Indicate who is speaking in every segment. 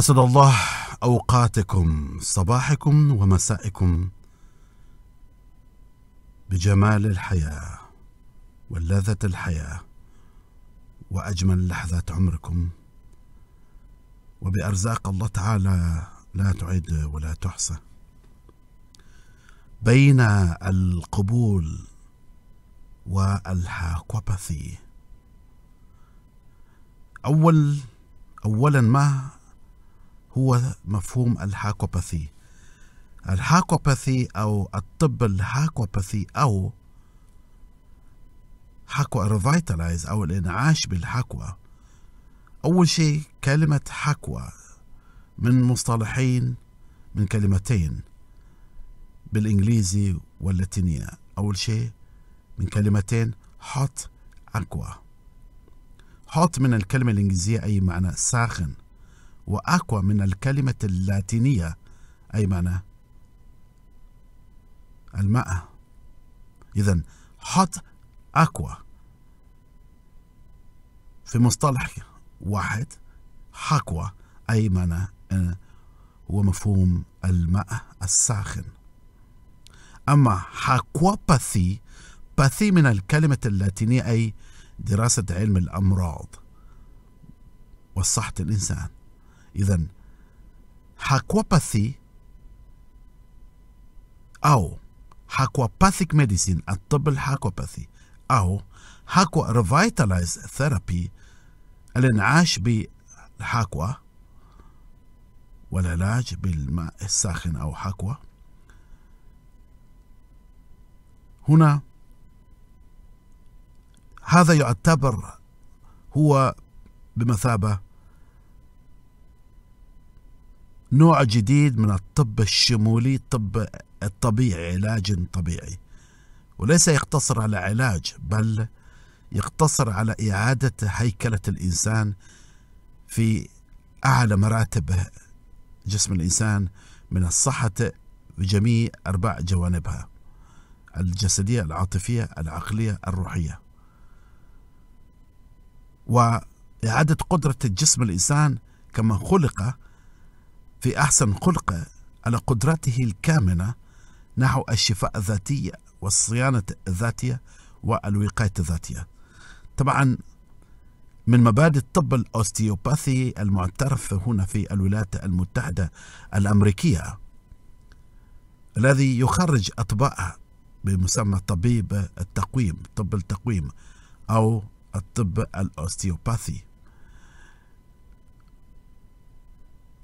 Speaker 1: أسد الله أوقاتكم صباحكم ومسائكم بجمال الحياة ولذة الحياة وأجمل لحظات عمركم وبأرزاق الله تعالى لا تعد ولا تحصى بين القبول والحاكوباثي أول أولا ما هو مفهوم الهاكوباثي الهاكوباثي أو الطب الهاكوباثي أو حكوى ريفايتالايز أو الإنعاش بالحكوى أول شيء كلمة حكوى من مصطلحين من كلمتين بالإنجليزي واللاتينية أول شيء من كلمتين hot aqua hot من الكلمة الإنجليزية أي معنى ساخن وأكوا من الكلمة اللاتينية أي معنى الماء إذا حط أكوا في مصطلح واحد أي معنى هو مفهوم الماء الساخن أما حاكواباثي باثي من الكلمة اللاتينية أي دراسة علم الأمراض وصحة الإنسان إذا هاكوباثي أو هاكوباثيك ميديسين الطب الهاكوباثي أو هاكو ريفيتالايز ثيرابي الانعاش بالحكوى والعلاج بالماء الساخن أو حكوى هنا هذا يعتبر هو بمثابة نوع جديد من الطب الشمولي الطب الطبيعي علاج طبيعي وليس يقتصر على علاج بل يقتصر على إعادة هيكلة الإنسان في أعلى مراتب جسم الإنسان من الصحة بجميع أربع جوانبها الجسدية العاطفية العقلية الروحية وإعادة قدرة جسم الإنسان كما خلق في أحسن خلقه على قدرته الكامنة نحو الشفاء الذاتية والصيانة الذاتية والوقاية الذاتية طبعا من مبادئ الطب الأوستيوباثي المعترف هنا في الولايات المتحدة الأمريكية الذي يخرج أطباء بمسمى طبيب التقويم طب التقويم أو الطب الأوستيوباثي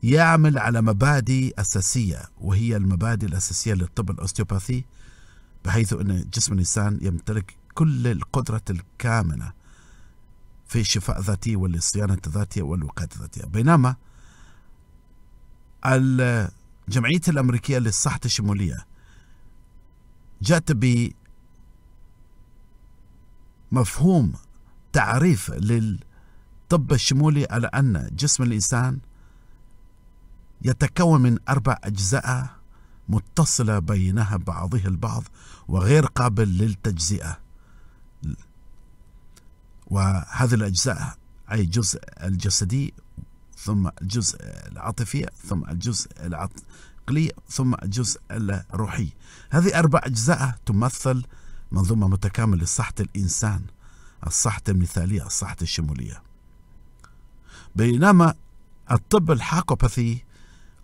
Speaker 1: يعمل على مبادئ أساسية وهي المبادئ الأساسية للطب الأوستيوباثي بحيث أن جسم الإنسان يمتلك كل القدرة الكامنه في الشفاء الذاتي والصيانة الذاتية والوقاية الذاتية بينما الجمعية الأمريكية للصحة الشمولية جاءت بمفهوم تعريف للطب الشمولي على أن جسم الإنسان يتكون من أربع أجزاء متصلة بينها بعضها البعض وغير قابل للتجزئة وهذه الأجزاء أي الجزء الجسدي ثم الجزء العاطفي ثم الجزء العقلي ثم الجزء الروحي هذه أربع أجزاء تمثل منظومة متكاملة لصحة الإنسان الصحة المثالية الصحة الشمولية بينما الطب الحاكوباثي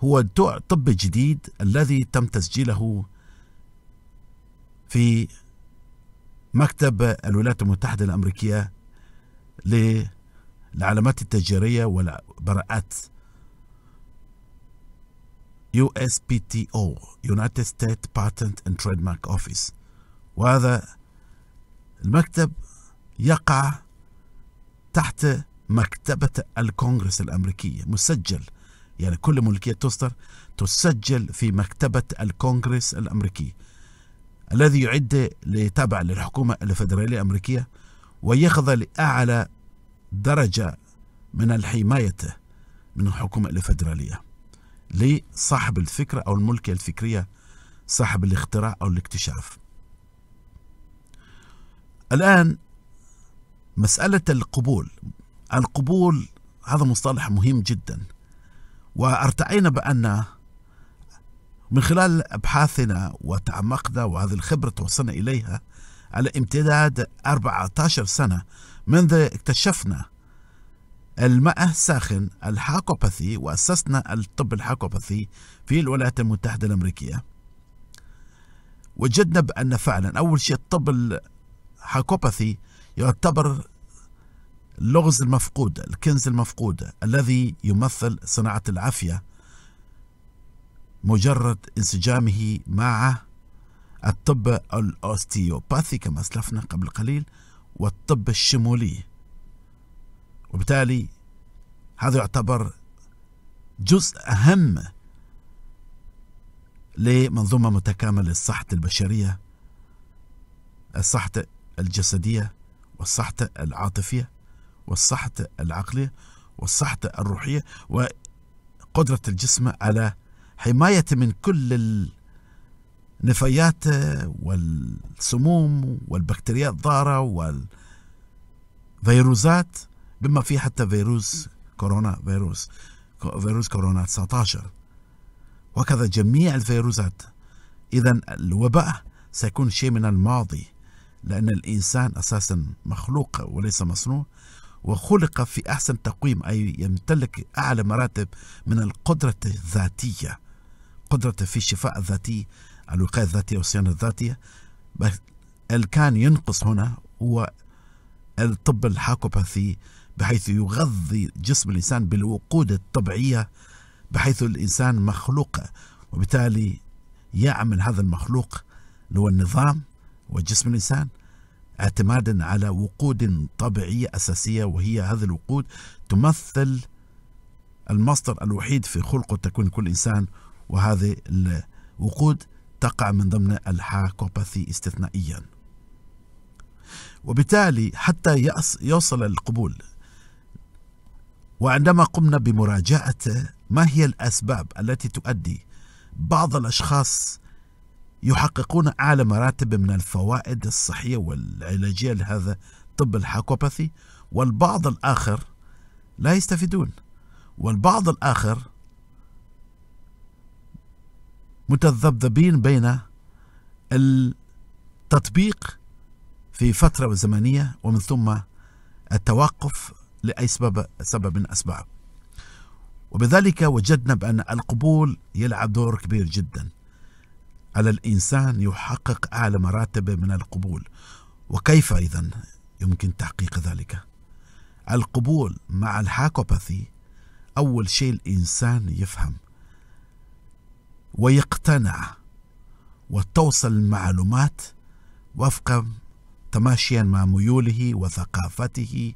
Speaker 1: هو الدوع الطبي الجديد الذي تم تسجيله في مكتب الولايات المتحدة الأمريكية للعلامات التجارية والبراءات USPTO United States Patent and Trademark Office وهذا المكتب يقع تحت مكتبة الكونغرس الأمريكية مسجل يعني كل ملكية توستر تسجل في مكتبة الكونغرس الأمريكي الذي يعد لتابع للحكومة الفيدرالية الأمريكية ويخضع لأعلى درجة من الحماية من الحكومة الفيدرالية لصاحب الفكرة أو الملكية الفكرية صاحب الاختراع أو الاكتشاف الآن مسألة القبول القبول هذا مصطلح مهم جدا وارتعينا بأن من خلال أبحاثنا وتعمقنا وهذه الخبرة توصلنا إليها على امتداد 14 سنة منذ اكتشفنا الماء الساخن الحاكوباثي وأسسنا الطب الحاكوباثي في الولايات المتحدة الأمريكية وجدنا بأن فعلا أول شيء الطب الحاكوباثي يعتبر اللغز المفقود الكنز المفقود الذي يمثل صناعة العافية مجرد انسجامه مع الطب الأوستيوباثي كما أسلفنا قبل قليل والطب الشمولي وبالتالي هذا يعتبر جزء أهم لمنظومة متكاملة للصحة البشرية الصحة الجسدية والصحة العاطفية والصحة العقلية والصحة الروحية وقدرة الجسم على حماية من كل النفايات والسموم والبكتيريا الضارة والفيروسات بما فيه حتى فيروس كورونا فيروس فيروس كورونا 19 وكذا جميع الفيروسات إذا الوباء سيكون شيء من الماضي لأن الإنسان أساسا مخلوق وليس مصنوع وخلق في أحسن تقويم أي يمتلك أعلى مراتب من القدرة الذاتية قدرة في الشفاء الذاتي الوقاية الذاتية والصيانة الذاتية بس اللي كان ينقص هنا هو الطب الحاكوباثي بحيث يغذي جسم الإنسان بالوقود الطبيعية بحيث الإنسان مخلوق وبالتالي يعمل هذا المخلوق هو النظام وجسم الإنسان اعتمادا على وقود طبيعية أساسية وهي هذا الوقود تمثل المصدر الوحيد في خلق تكوين كل إنسان وهذه الوقود تقع من ضمن الحاكوباثي استثنائيا وبالتالي حتى يوصل القبول وعندما قمنا بمراجعة ما هي الأسباب التي تؤدي بعض الأشخاص يحققون أعلى مراتب من الفوائد الصحية والعلاجية لهذا الطب الحاكوباثي والبعض الآخر لا يستفيدون والبعض الآخر متذبذبين بين التطبيق في فترة زمنية ومن ثم التوقف لأي سبب, سبب من أسبابه وبذلك وجدنا بأن القبول يلعب دور كبير جدا على الإنسان يحقق أعلى مراتب من القبول وكيف إذا يمكن تحقيق ذلك القبول مع الهاكوباثي أول شيء الإنسان يفهم ويقتنع وتوصل المعلومات وفقا تماشيا مع ميوله وثقافته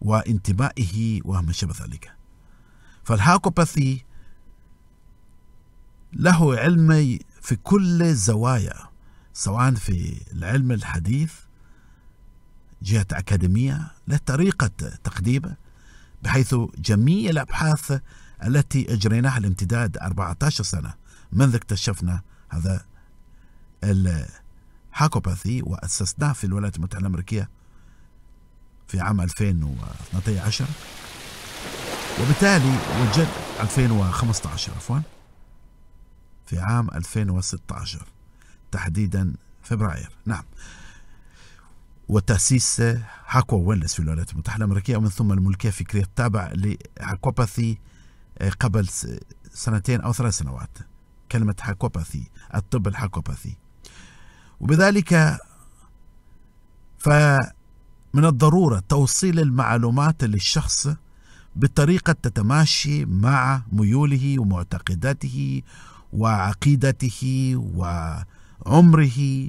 Speaker 1: وانتمائه وما شابه ذلك فالهاكوباثي له علم في كل الزوايا سواء في العلم الحديث جهة أكاديمية لطريقة تقديمه بحيث جميع الأبحاث التي أجريناها الامتداد 14 سنة منذ اكتشفنا هذا الهاكوباثي وأسسناه في الولايات المتحدة الأمريكية في عام 2012 وبالتالي وجد 2015 عفوا في عام 2016 تحديدا فبراير نعم وتأسيس هاكو ويلنس في الولايات المتحدة الأمريكية ومن ثم الملكية الفكرية التابعة لهاكوباثي آه، قبل سنتين أو ثلاث سنوات كلمة هاكوباثي الطب الحكوباثي وبذلك فمن الضرورة توصيل المعلومات للشخص بطريقة تتماشي مع ميوله ومعتقداته وعقيدته وعمره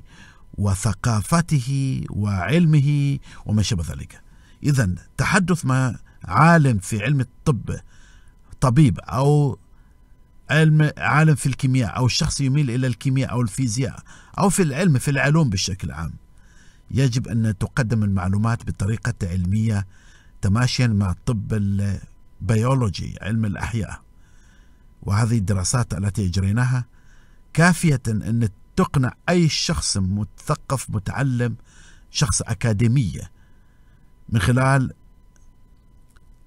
Speaker 1: وثقافته وعلمه وما شابه ذلك إذا تحدث مع عالم في علم الطب طبيب أو علم عالم في الكيمياء أو شخص يميل إلى الكيمياء أو الفيزياء أو في العلم في العلوم بشكل عام يجب أن تقدم المعلومات بطريقة علمية تماشيا مع الطب البيولوجي علم الأحياء وهذه الدراسات التي اجريناها كافيه ان تقنع اي شخص مثقف متعلم شخص اكاديميه من خلال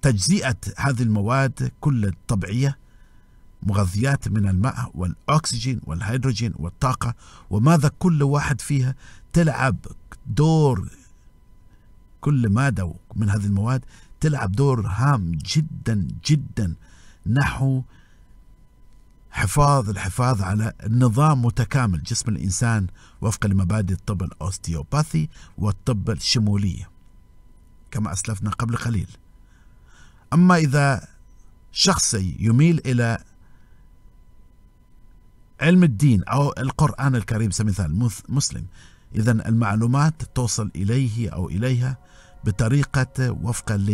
Speaker 1: تجزئه هذه المواد كل الطبيعيه مغذيات من الماء والاكسجين والهيدروجين والطاقه وماذا كل واحد فيها تلعب دور كل ماده من هذه المواد تلعب دور هام جدا جدا نحو حفاظ الحفاظ على نظام متكامل جسم الإنسان وفق لمبادئ الطب الأوستيوباثي والطب الشمولية كما أسلفنا قبل قليل أما إذا شخص يميل إلى علم الدين أو القرآن الكريم سمثال مسلم إذا المعلومات توصل إليه أو إليها بطريقة وفقا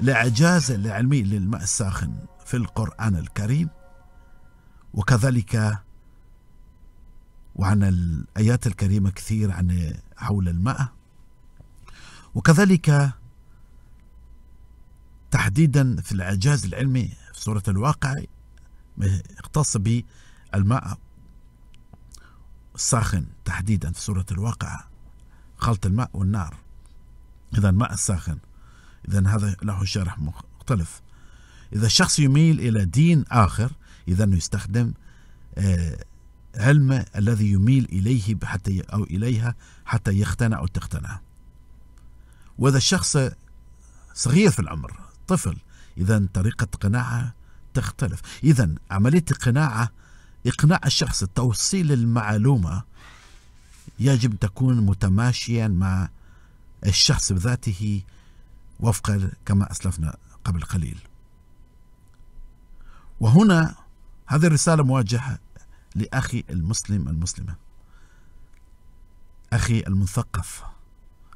Speaker 1: لإعجاز العلمي للماء الساخن في القرآن الكريم وكذلك وعن الآيات الكريمة كثير عن حول الماء وكذلك تحديدا في الإعجاز العلمي في سورة الواقع اختص بالماء الساخن تحديدا في سورة الواقع خلط الماء والنار إذا الماء الساخن إذا هذا له شرح مختلف إذا الشخص يميل إلى دين آخر إذا يستخدم علمه آه، الذي يميل إليه حتى أو إليها حتى يقتنع أو تقتنع وإذا الشخص صغير في العمر طفل إذا طريقة قناعه تختلف إذا عملية القناعة إقناع الشخص توصيل المعلومة يجب تكون متماشيا مع الشخص بذاته وفقا كما أسلفنا قبل قليل وهنا هذه الرسالة موجهة لأخي المسلم المسلمة أخي المثقف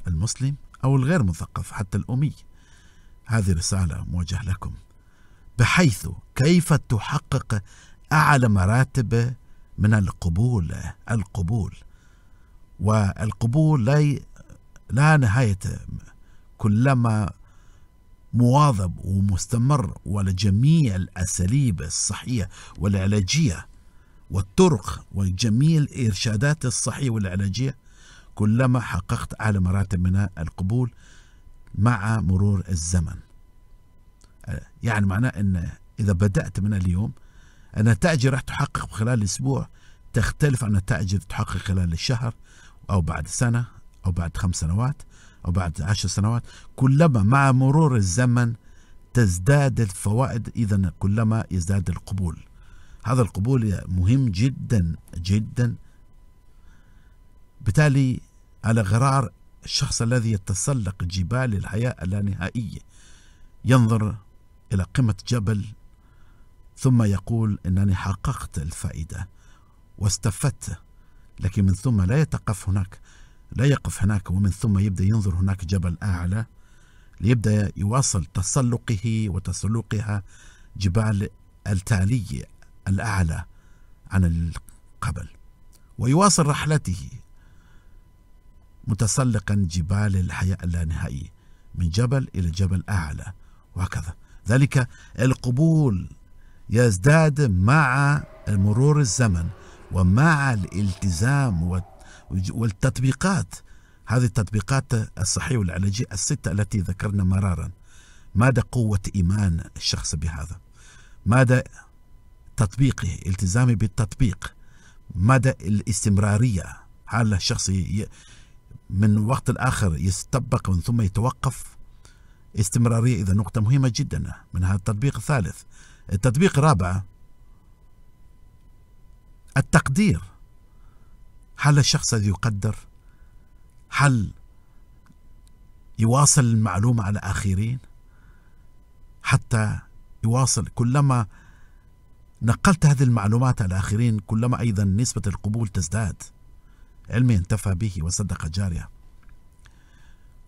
Speaker 1: المسلم أو الغير مثقف حتى الأمي هذه رسالة موجهة لكم بحيث كيف تحقق أعلى مراتب من القبول القبول والقبول لا لا نهاية كلما مواظب ومستمر وعلى جميع الأساليب الصحية والعلاجية والطرق وجميع الإرشادات الصحية والعلاجية كلما حققت أعلى مراتب من القبول مع مرور الزمن يعني معناه أن إذا بدأت من اليوم النتائج راح تحقق خلال أسبوع تختلف عن النتائج اللي تحقق خلال الشهر أو بعد سنة أو بعد خمس سنوات أو بعد عشر سنوات كلما مع مرور الزمن تزداد الفوائد إذا كلما يزداد القبول هذا القبول مهم جدا جدا بالتالي على غرار الشخص الذي يتسلق جبال الحياة اللانهائية ينظر إلى قمة جبل ثم يقول أنني حققت الفائدة واستفدت لكن من ثم لا يتقف هناك لا يقف هناك ومن ثم يبدأ ينظر هناك جبل أعلى ليبدأ يواصل تسلقه وتسلقها جبال التالية الأعلى عن القبل ويواصل رحلته متسلقا جبال الحياة اللانهائية من جبل إلى جبل أعلى وهكذا ذلك القبول يزداد مع مرور الزمن ومع الالتزام والتزام والتطبيقات هذه التطبيقات الصحية والعلاجية الستة التي ذكرنا مرارا مدى قوة إيمان الشخص بهذا مدى تطبيقه التزامه بالتطبيق مدى الاستمرارية هل الشخص من وقت الآخر يستبق من ثم يتوقف استمرارية إذا نقطة مهمة جدا من هذا التطبيق الثالث التطبيق الرابع التقدير هل الشخص الذي يقدر هل يواصل المعلومة على آخرين حتى يواصل كلما نقلت هذه المعلومات على آخرين كلما أيضا نسبة القبول تزداد علمي انتفى به وصدق جارية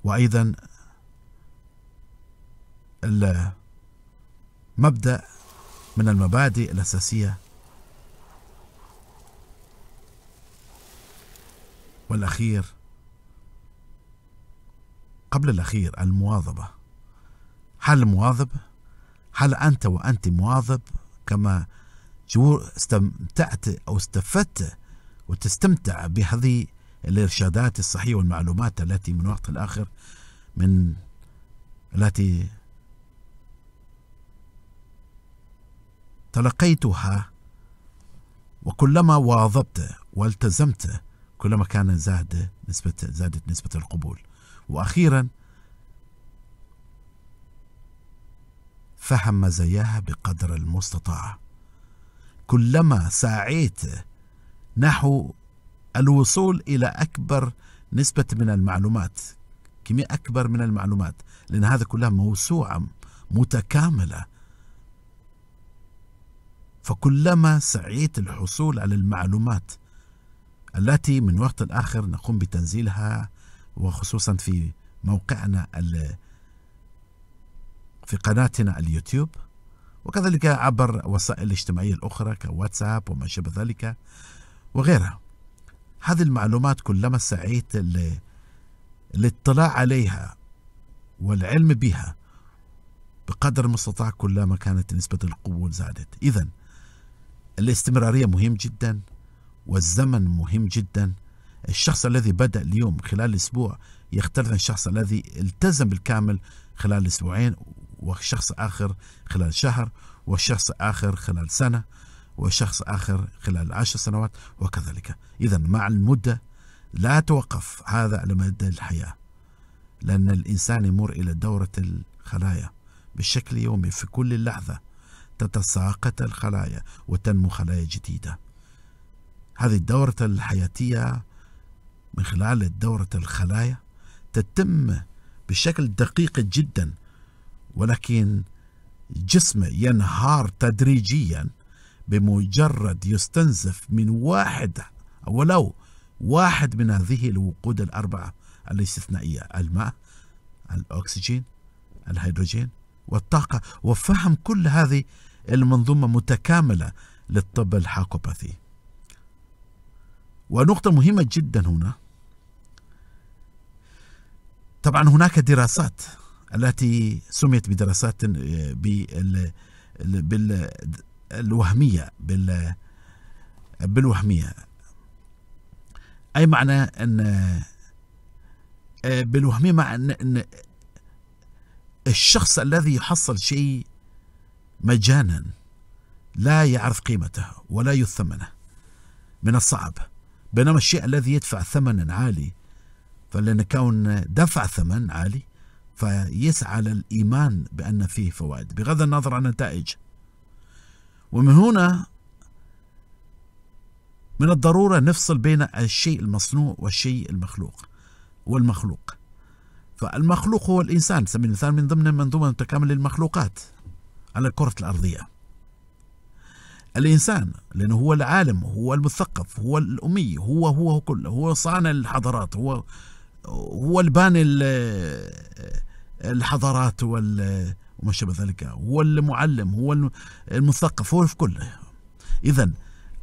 Speaker 1: وأيضا مبدأ من المبادئ الأساسية والأخير قبل الأخير المواظبة هل مواظب؟ هل أنت وأنت مواظب كما استمتعت أو استفدت وتستمتع بهذه الإرشادات الصحيحة والمعلومات التي من وقت الآخر من التي تلقيتها وكلما واظبت والتزمت كلما كان زاد نسبة زادت نسبة القبول وأخيرا فهم مزاياها بقدر المستطاع كلما سعيت نحو الوصول إلى أكبر نسبة من المعلومات كمية أكبر من المعلومات لأن هذا كلها موسوعة متكاملة فكلما سعيت الحصول على المعلومات التي من وقت لآخر نقوم بتنزيلها وخصوصا في موقعنا في قناتنا اليوتيوب وكذلك عبر وسائل الاجتماعية الأخرى كواتساب وما شابه ذلك وغيرها هذه المعلومات كلما سعيت للاطلاع عليها والعلم بها بقدر المستطاع كلما كانت نسبة القبول زادت إذا الاستمرارية مهم جدا والزمن مهم جدا الشخص الذي بدأ اليوم خلال أسبوع يختلف عن الشخص الذي التزم بالكامل خلال أسبوعين وشخص آخر خلال شهر وشخص آخر خلال سنة وشخص آخر خلال عشر سنوات وكذلك إذا مع المدة لا توقف هذا على مدى الحياة لأن الإنسان يمر إلى دورة الخلايا بشكل يومي في كل لحظة تتساقط الخلايا وتنمو خلايا جديده هذه الدورة الحياتية من خلال دورة الخلايا تتم بشكل دقيق جدا ولكن جسمه ينهار تدريجيا بمجرد يستنزف من واحد ولو واحد من هذه الوقود الأربعة الاستثنائية الماء الأكسجين الهيدروجين والطاقة وفهم كل هذه المنظومة متكاملة للطب الحاكوباثي ونقطة مهمة جدا هنا طبعا هناك دراسات التي سميت بدراسات آه، بال بالوهمية بال بالوهمية أي معنى أن آه، بالوهمية مع أن الشخص الذي يحصل شيء مجانا لا يعرف قيمته ولا يثمنه من الصعب بينما الشيء الذي يدفع ثمنا عالي فلأن كون دفع ثمن عالي فيسعى للإيمان بأن فيه فوائد بغض النظر عن النتائج ومن هنا من الضرورة نفصل بين الشيء المصنوع والشيء المخلوق والمخلوق فالمخلوق هو الإنسان سمي الانسان من ضمن منظومة تكامل للمخلوقات على الكرة الأرضية الإنسان لأنه هو العالم هو المثقف هو الأمي هو هو كله هو صانع الحضارات هو هو الباني الحضارات وما شابه ذلك هو المعلم هو المثقف هو في كله إذا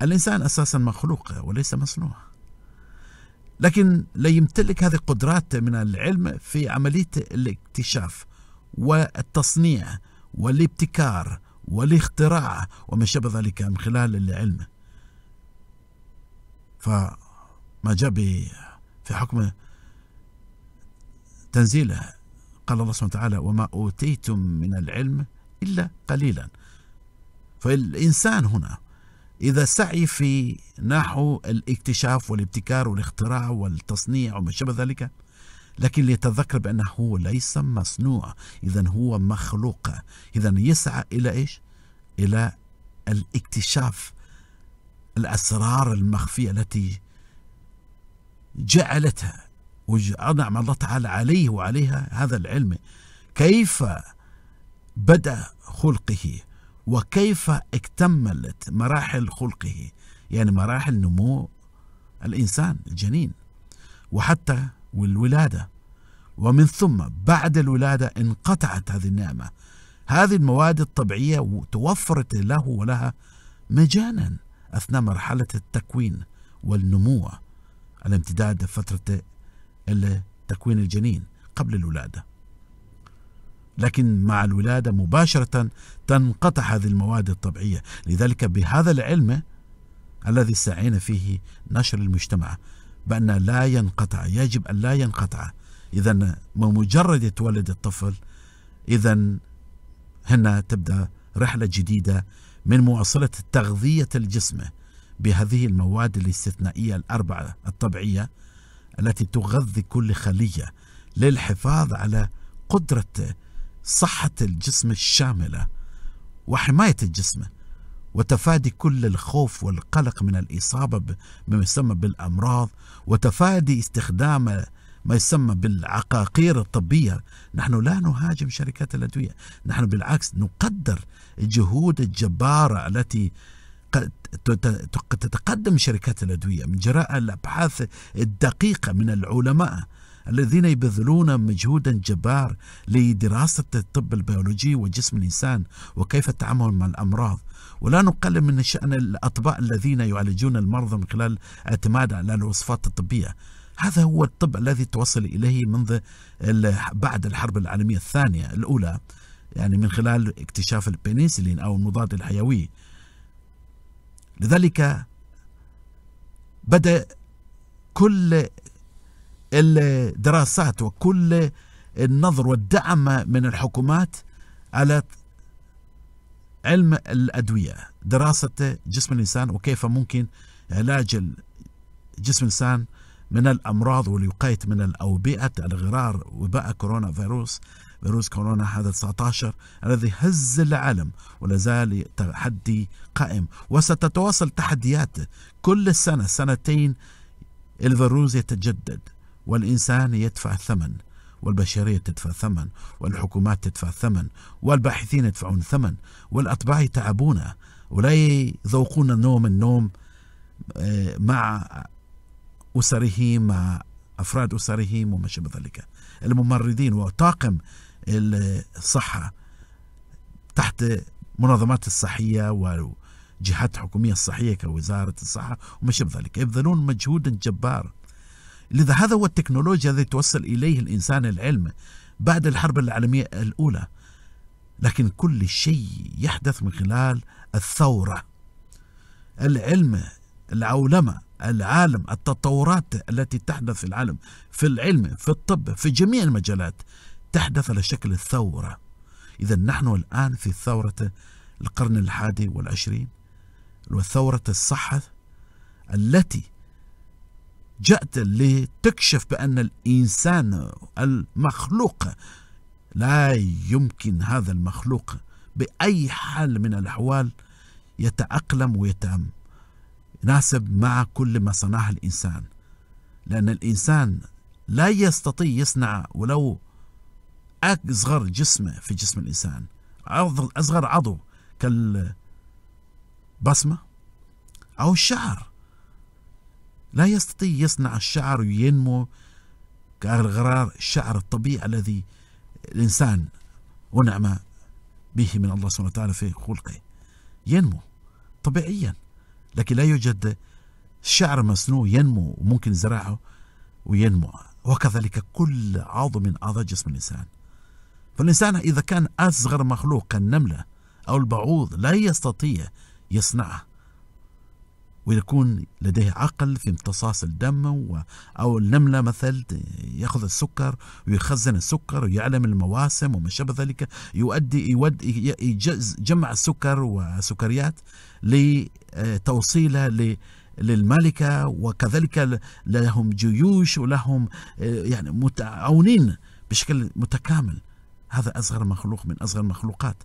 Speaker 1: الإنسان أساسا مخلوق وليس مصنوع لكن لا يمتلك هذه القدرات من العلم في عملية الاكتشاف والتصنيع والابتكار والاختراع وما شابه ذلك من خلال العلم فما جاء في حكم تنزيله قال الله سبحانه وتعالى وما أوتيتم من العلم إلا قليلا فالإنسان هنا إذا سعي في نحو الاكتشاف والابتكار والاختراع والتصنيع وما شابه ذلك لكن ليتذكر بأنه هو ليس مصنوع إذا هو مخلوق إذا يسعى إلى إيش إلى الاكتشاف الأسرار المخفية التي جعلتها ونعم الله تعالى عليه وعليها هذا العلم كيف بدأ خلقه وكيف اكتملت مراحل خلقه يعني مراحل نمو الإنسان الجنين وحتى والولاده ومن ثم بعد الولاده انقطعت هذه النعمه هذه المواد الطبيعيه توفرت له ولها مجانا اثناء مرحله التكوين والنمو الامتداد لفتره تكوين الجنين قبل الولاده لكن مع الولادة مباشرة تنقطع هذه المواد الطبيعية لذلك بهذا العلم الذي سعينا فيه نشر المجتمع بأن لا ينقطع يجب أن لا ينقطع إذا بمجرد يتولد الطفل إذا هنا تبدأ رحلة جديدة من مواصلة تغذية الجسم بهذه المواد الاستثنائية الأربعة الطبيعية التي تغذي كل خلية للحفاظ على قدرة صحة الجسم الشاملة وحماية الجسم وتفادي كل الخوف والقلق من الإصابة بما يسمى بالأمراض وتفادي استخدام ما يسمى بالعقاقير الطبية نحن لا نهاجم شركات الأدوية نحن بالعكس نقدر الجهود الجبارة التي تتقدم شركات الأدوية من جراء الأبحاث الدقيقة من العلماء الذين يبذلون مجهودا جبار لدراسة الطب البيولوجي وجسم الإنسان وكيف التعامل مع الأمراض ولا نقلل من شأن الأطباء الذين يعالجون المرضى من خلال اعتماد على الوصفات الطبية هذا هو الطب الذي توصل إليه منذ بعد الحرب العالمية الثانية الأولى يعني من خلال اكتشاف البنسلين أو المضاد الحيوي لذلك بدأ كل الدراسات وكل النظر والدعم من الحكومات على علم الأدوية دراسة جسم الإنسان وكيف ممكن علاج جسم الإنسان من الأمراض والوقاية من الأوبئة الغرار وباء كورونا فيروس فيروس كورونا هذا 19 الذي هز العالم ولا زال تحدي قائم وستتواصل تحديات كل سنة سنتين الفيروس يتجدد والإنسان يدفع الثمن والبشرية تدفع ثمن والحكومات تدفع ثمن والباحثين يدفعون ثمن والأطباء يتعبون ولا يذوقون النوم النوم آه، مع أسرهم مع أفراد أسرهم وما شابه ذلك الممرضين وطاقم الصحة تحت منظمات الصحية وجهات حكومية صحية كوزارة الصحة وما شابه ذلك يبذلون مجهودا جبار لذا هذا هو التكنولوجيا الذي توصل إليه الإنسان العلم بعد الحرب العالمية الأولى لكن كل شيء يحدث من خلال الثورة العلم العولمة العالم التطورات التي تحدث في العالم في العلم في الطب في جميع المجالات تحدث على شكل الثورة إذا نحن الآن في ثورة القرن الحادي والعشرين وثورة الصحة التي جاءت لتكشف بأن الإنسان المخلوق لا يمكن هذا المخلوق بأي حال من الأحوال يتأقلم ويتأم يناسب مع كل ما صنعه الإنسان لأن الإنسان لا يستطيع يصنع ولو أصغر جسم في جسم الإنسان أصغر عضو كالبصمة أو الشعر لا يستطيع يصنع الشعر وينمو كغرار الشعر الطبيعي الذي الإنسان ونعم به من الله سبحانه وتعالى في خلقه ينمو طبيعيا لكن لا يوجد شعر مسنو ينمو وممكن زراعه وينمو وكذلك كل عضو من أعضاء جسم الإنسان فالإنسان إذا كان أصغر مخلوق كالنملة أو البعوض لا يستطيع يصنعه ويكون لديه عقل في امتصاص الدم أو النملة مثل يأخذ السكر ويخزن السكر ويعلم المواسم وما شابه ذلك يؤدي يودي يجمع السكر والسكريات لتوصيلها ل للملكة وكذلك لهم جيوش ولهم يعني متعاونين بشكل متكامل هذا أصغر مخلوق من أصغر المخلوقات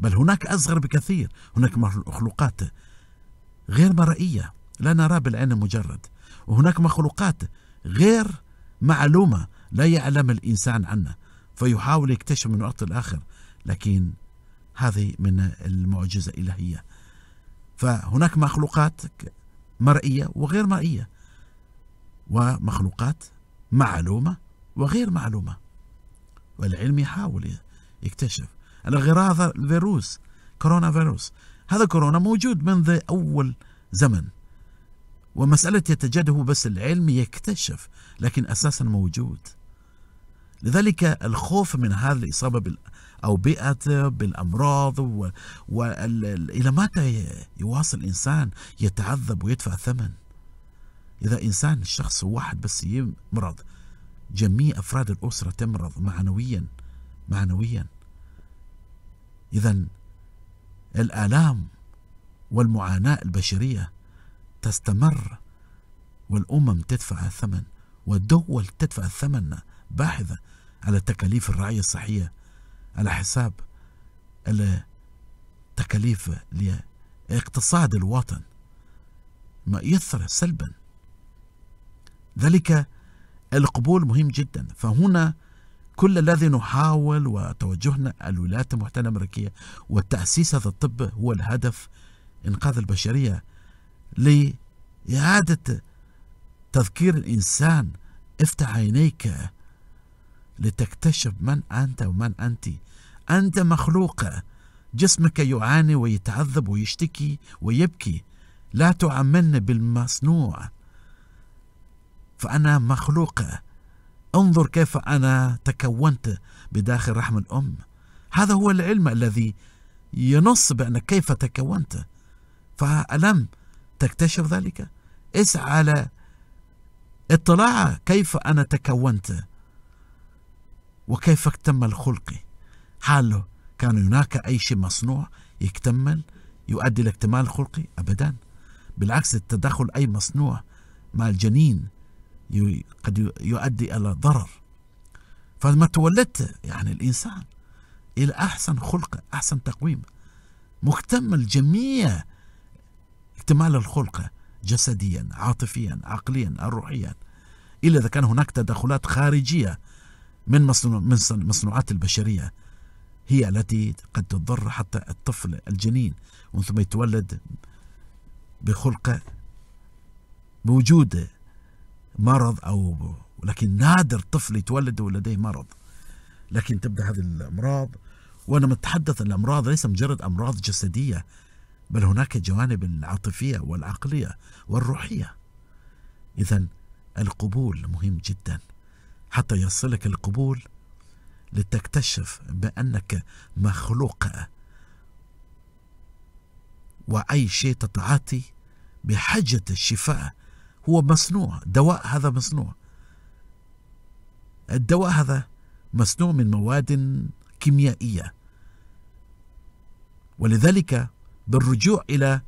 Speaker 1: بل هناك أصغر بكثير هناك مخلوقات غير مرئية لا نرى بالعين المجرد وهناك مخلوقات غير معلومة لا يعلم الإنسان عنها فيحاول يكتشف من وقت الآخر لكن هذه من المعجزة الإلهية فهناك مخلوقات مرئية وغير مرئية ومخلوقات معلومة وغير معلومة والعلم يحاول يكتشف الغراض الفيروس كورونا فيروس هذا كورونا موجود منذ أول زمن ومسألة يتجده هو بس العلم يكتشف لكن أساسا موجود لذلك الخوف من هذه الإصابة بالأوبئة بالأمراض و... و... إلى متى يواصل الإنسان يتعذب ويدفع ثمن إذا إنسان شخص واحد بس يمرض جميع أفراد الأسرة تمرض معنويا معنويا إذا الآلام والمعاناة البشرية تستمر والأمم تدفع الثمن والدول تدفع الثمن باحثا على تكاليف الرعاية الصحية على حساب التكاليف لاقتصاد الوطن ما يثر سلبا ذلك القبول مهم جدا فهنا كل الذي نحاول وتوجهنا الولايات المتحدة الأمريكية وتأسيس هذا الطب هو الهدف إنقاذ البشرية لإعادة تذكير الإنسان افتح عينيك لتكتشف من أنت ومن أنت أنت مخلوقة جسمك يعاني ويتعذب ويشتكي ويبكي لا تعملني بالمصنوع فأنا مخلوقة انظر كيف أنا تكونت بداخل رحم الأم هذا هو العلم الذي ينص بأن كيف تكونت فألم تكتشف ذلك اسعى على اطلاع كيف أنا تكونت وكيف اكتمل خلقي حاله كان هناك أي شيء مصنوع يكتمل يؤدي لاكتمال خلقي أبدا بالعكس التدخل أي مصنوع مع الجنين قد يؤدي إلى ضرر فما تولدت يعني الإنسان إلى أحسن خلق أحسن تقويم مكتمل جميع اكتمال الخلق جسديا عاطفيا عقليا روحيا إلا إذا كان هناك تدخلات خارجية من مصنوعات البشرية هي التي قد تضر حتى الطفل الجنين ومن ثم يتولد بخلقة بوجوده مرض او لكن نادر طفل يتولد ولديه مرض لكن تبدا هذه الامراض وانا متحدث الامراض ليس مجرد امراض جسديه بل هناك جوانب العاطفيه والعقليه والروحيه اذا القبول مهم جدا حتى يصلك القبول لتكتشف بانك مخلوق واي شيء تتعاطي بحجه الشفاء هو مصنوع دواء هذا مصنوع الدواء هذا مصنوع من مواد كيميائية ولذلك بالرجوع إلى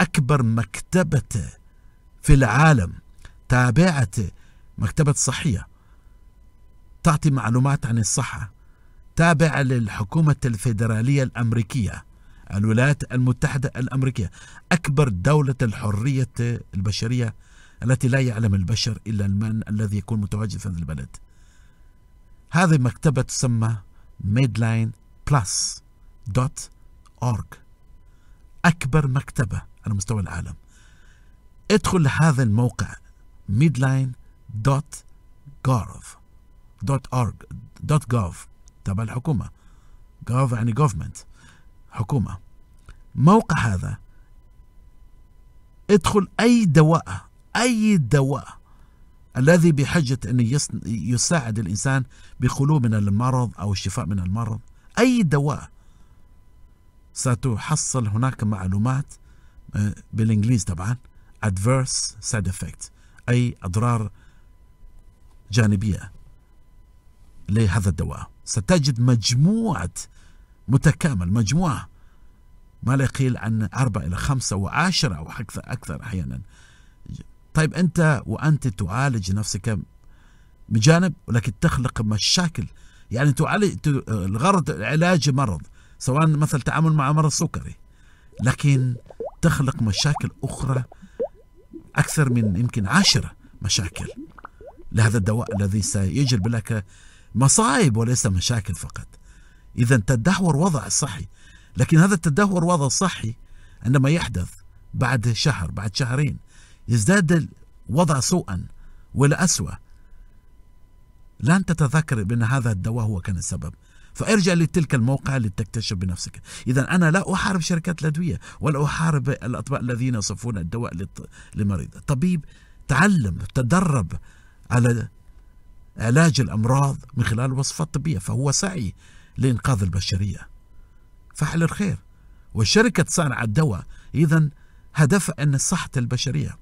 Speaker 1: أكبر مكتبة في العالم تابعه مكتبة صحية تعطي معلومات عن الصحة تابعة للحكومة الفيدرالية الأمريكية الولايات المتحدة الأمريكية أكبر دولة الحرية البشرية التي لا يعلم البشر إلا المن الذي يكون متواجد في هذا البلد هذه مكتبة تسمى ميدلاين بلس دوت أورج أكبر مكتبة على مستوى العالم ادخل لهذا الموقع ميدلاين دوت جوف دوت أورج دوت غوف تبع الحكومة غوف يعني government حكومة موقع هذا ادخل أي دواء أي دواء الذي بحجة أن يساعد الإنسان بخلو من المرض أو الشفاء من المرض أي دواء ستحصل هناك معلومات آه، بالإنجليز طبعا adverse side effect أي أضرار جانبية لهذا الدواء ستجد مجموعة متكامل مجموعة ما لا يقل عن أربعة إلى خمسة وعشرة أو أكثر أكثر أحيانا طيب أنت وأنت تعالج نفسك بجانب ولكن تخلق مشاكل يعني تعالج الغرض علاج مرض سواء مثل تعامل مع مرض سكري لكن تخلق مشاكل أخرى أكثر من يمكن عشرة مشاكل لهذا الدواء الذي سيجلب لك مصائب وليس مشاكل فقط إذا تدهور وضع صحي لكن هذا التدهور وضع صحي عندما يحدث بعد شهر بعد شهرين يزداد الوضع سوءا ولا أسوأ لن تتذكر بأن هذا الدواء هو كان السبب فارجع لتلك الموقع لتكتشف بنفسك إذا أنا لا أحارب شركات الأدوية ولا أحارب الأطباء الذين يصفون الدواء لمريض طبيب تعلم تدرب على علاج الأمراض من خلال الوصفات الطبية فهو سعي لإنقاذ البشرية فعل الخير وشركة صانع الدواء إذا هدفها أن صحة البشرية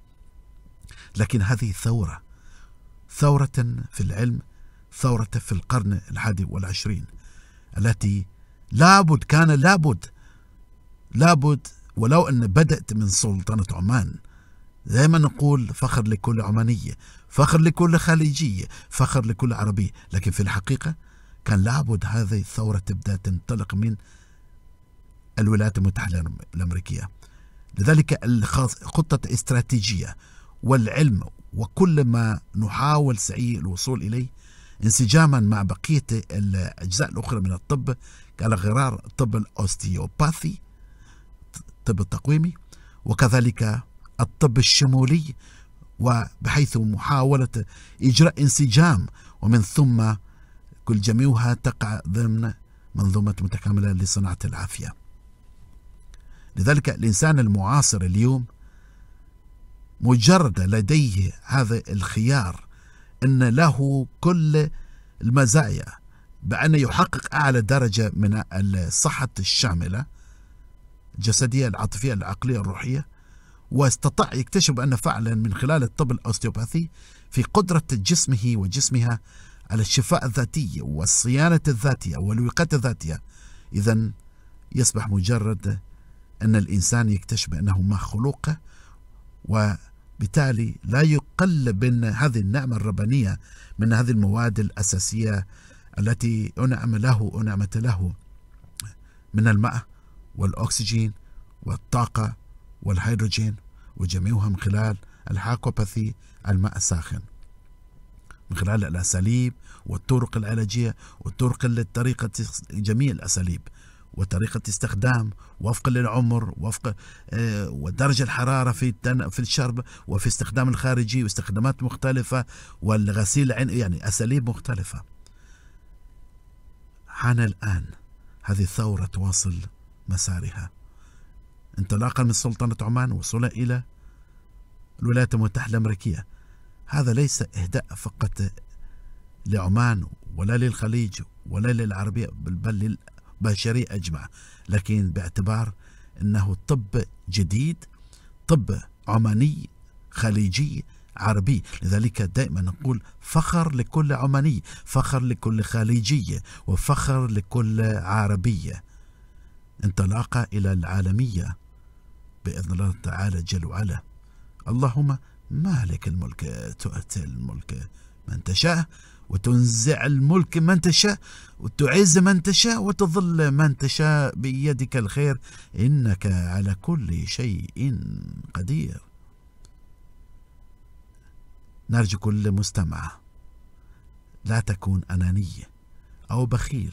Speaker 1: لكن هذه ثورة ثورة في العلم ثورة في القرن الحادي والعشرين التي لابد كان لابد لابد ولو أن بدأت من سلطنة عمان دائما نقول فخر لكل عمانية فخر لكل خليجية فخر لكل عربي لكن في الحقيقة كان لابد هذه الثورة تبدأ تنطلق من الولايات المتحدة الأمريكية لذلك خطة استراتيجية والعلم وكل ما نحاول سعي الوصول إليه انسجاما مع بقية الأجزاء الأخرى من الطب على غرار الطب الأوستيوباثي الطب التقويمي وكذلك الطب الشمولي وبحيث محاولة إجراء انسجام ومن ثم كل جميعها تقع ضمن منظومة متكاملة لصناعة العافية لذلك الإنسان المعاصر اليوم مجرد لديه هذا الخيار أن له كل المزايا بأن يحقق أعلى درجة من الصحة الشاملة الجسدية العاطفية العقلية الروحية واستطاع يكتشف أن فعلا من خلال الطب الأوستيوباثي في قدرة جسمه وجسمها على الشفاء الذاتي والصيانة الذاتية والوقاية الذاتية إذا يصبح مجرد أن الإنسان يكتشف أنه مخلوق و بالتالي لا يقل من هذه النعمة الربانية من هذه المواد الأساسية التي أنعم له أنعمت له من الماء والأكسجين والطاقة والهيدروجين وجميعها من خلال الهاكوباثي الماء الساخن من خلال الأساليب والطرق العلاجية والطرق الطريقة جميع الأساليب وطريقة استخدام وفق للعمر وفق آه، ودرجة الحرارة في في الشرب وفي استخدام الخارجي واستخدامات مختلفة والغسيل يعني أساليب مختلفة حان الآن هذه الثورة تواصل مسارها انطلاقا من سلطنة عمان وصولا إلى الولايات المتحدة الأمريكية هذا ليس إهداء فقط لعمان ولا للخليج ولا للعربية بل بشري أجمع لكن باعتبار أنه طب جديد طب عماني خليجي عربي لذلك دائما نقول فخر لكل عماني فخر لكل خليجية وفخر لكل عربية انطلاقة إلى العالمية بإذن الله تعالى جل وعلا اللهم مالك الملك تؤتي الملك من تشاء وتنزع الملك من تشاء وتعز من تشاء وتظل من تشاء بيدك الخير إنك على كل شيء قدير نرجو كل مستمع لا تكون أنانية أو بخيل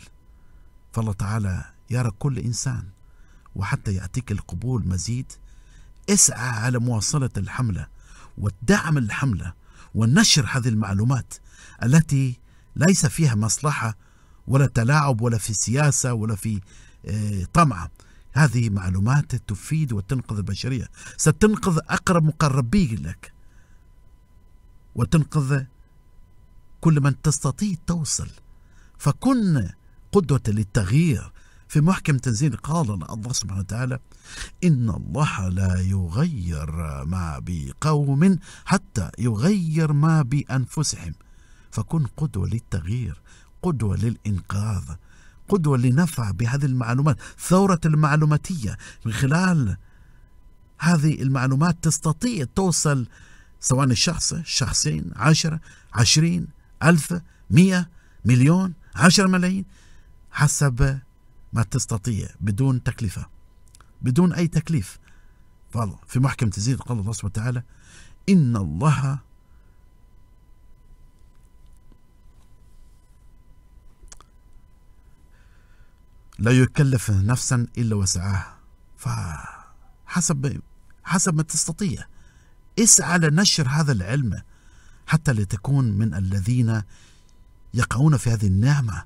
Speaker 1: فالله تعالى يرى كل إنسان وحتى يأتيك القبول مزيد اسعى على مواصلة الحملة والدعم الحملة ونشر هذه المعلومات التي ليس فيها مصلحة ولا تلاعب ولا في سياسة ولا في آه، طمع هذه معلومات تفيد وتنقذ البشرية ستنقذ أقرب مقربي لك وتنقذ كل من تستطيع توصل فكن قدوة للتغيير في محكم تنزيل قال الله سبحانه وتعالى إن الله لا يغير ما بقوم حتى يغير ما بأنفسهم فكن قدوة للتغيير قدوة للإنقاذ قدوة لنفع بهذه المعلومات ثورة المعلوماتية من خلال هذه المعلومات تستطيع توصل سواء الشخص شخصين عشرة عشرين ألف مئة مليون عشر ملايين حسب ما تستطيع بدون تكلفة بدون أي تكليف في محكم تزيد قال الله سبحانه وتعالى إن الله لا يكلف نفسا إلا وسعها فحسب حسب ما تستطيع اسعى لنشر هذا العلم حتى لتكون من الذين يقعون في هذه النعمة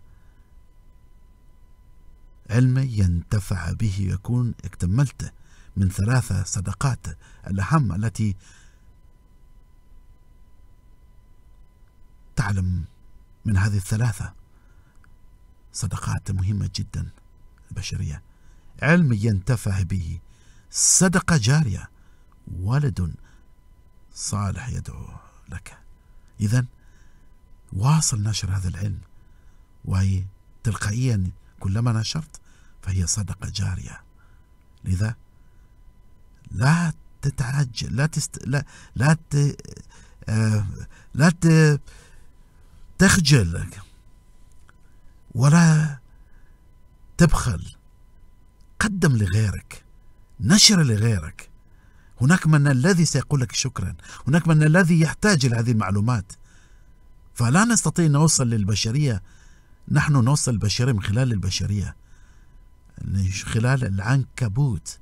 Speaker 1: علم ينتفع به يكون اكتملته من ثلاثة صدقات الأهم التي تعلم من هذه الثلاثة صدقات مهمة جداً بشرية علم ينتفع به صدقة جارية ولد صالح يدعو لك إذا واصل نشر هذا العلم وهي تلقائيا كلما نشرت فهي صدقة جارية لذا لا تتعجل لا تست... لا لا ت... آه... لا ت... تخجل ولا تبخل قدم لغيرك نشر لغيرك هناك من الذي سيقول لك شكرا هناك من الذي يحتاج إلى هذه المعلومات فلا نستطيع أن نوصل للبشرية نحن نوصل البشرية من خلال البشرية من خلال العنكبوت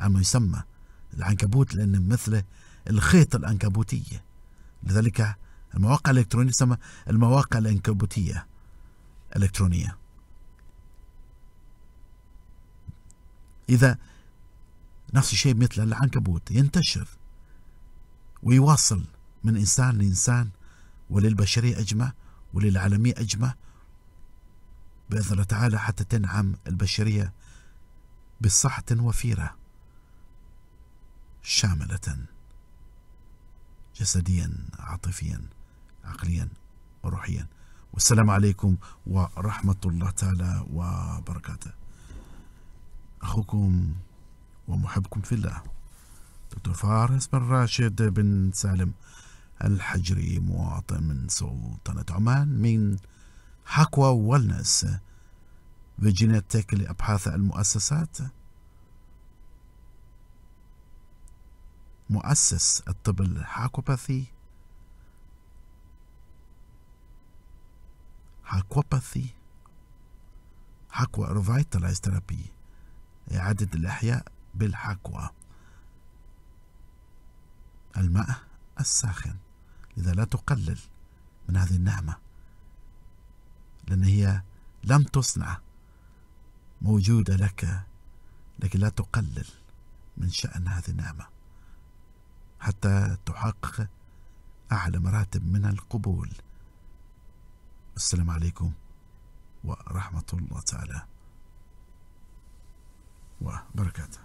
Speaker 1: عما يسمى العنكبوت لأن مثل الخيط العنكبوتية لذلك المواقع الإلكترونية تسمى المواقع العنكبوتية الإلكترونية إذا نفس الشيء مثل العنكبوت ينتشر ويواصل من إنسان لإنسان وللبشرية أجمع وللعالمية أجمع بإذن الله تعالى حتى تنعم البشرية بصحة وفيرة شاملة جسديا عاطفيا عقليا وروحيا والسلام عليكم ورحمة الله تعالى وبركاته أخوكم ومحبكم في الله دكتور فارس بن راشد بن سالم الحجري مواطن من سلطنة عمان من حكوى والنس فيرجينيا تيك لأبحاث المؤسسات مؤسس الطب الحاكوباثي حاكوباثي حكوى ريفيتالايز ثيرابي إعادة الإحياء بالحكوى الماء الساخن لذا لا تقلل من هذه النعمة لأن هي لم تصنع موجودة لك لكن لا تقلل من شأن هذه النعمة حتى تحقق أعلى مراتب من القبول السلام عليكم ورحمة الله تعالى wa barakatuh